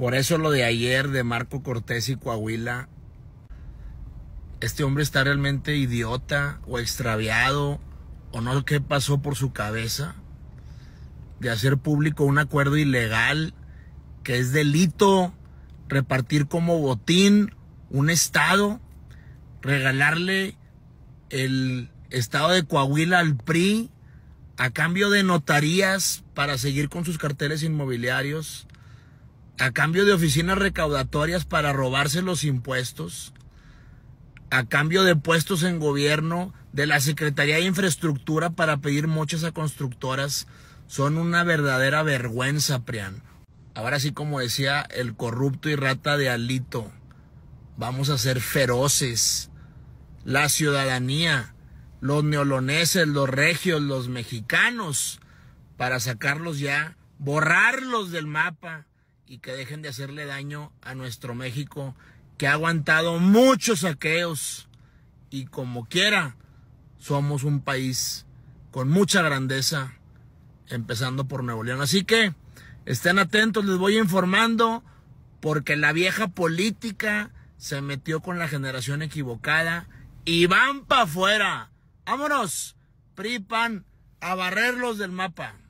Por eso lo de ayer de Marco Cortés y Coahuila, este hombre está realmente idiota o extraviado o no qué pasó por su cabeza de hacer público un acuerdo ilegal que es delito repartir como botín un estado, regalarle el estado de Coahuila al PRI a cambio de notarías para seguir con sus carteles inmobiliarios a cambio de oficinas recaudatorias para robarse los impuestos, a cambio de puestos en gobierno de la Secretaría de Infraestructura para pedir muchas a constructoras, son una verdadera vergüenza, Prián. Ahora sí, como decía el corrupto y rata de Alito, vamos a ser feroces. La ciudadanía, los neoloneses, los regios, los mexicanos, para sacarlos ya, borrarlos del mapa y que dejen de hacerle daño a nuestro México que ha aguantado muchos saqueos y como quiera somos un país con mucha grandeza empezando por Nuevo León. Así que estén atentos, les voy informando porque la vieja política se metió con la generación equivocada y van para afuera. Vámonos, Pripan, a barrerlos del mapa.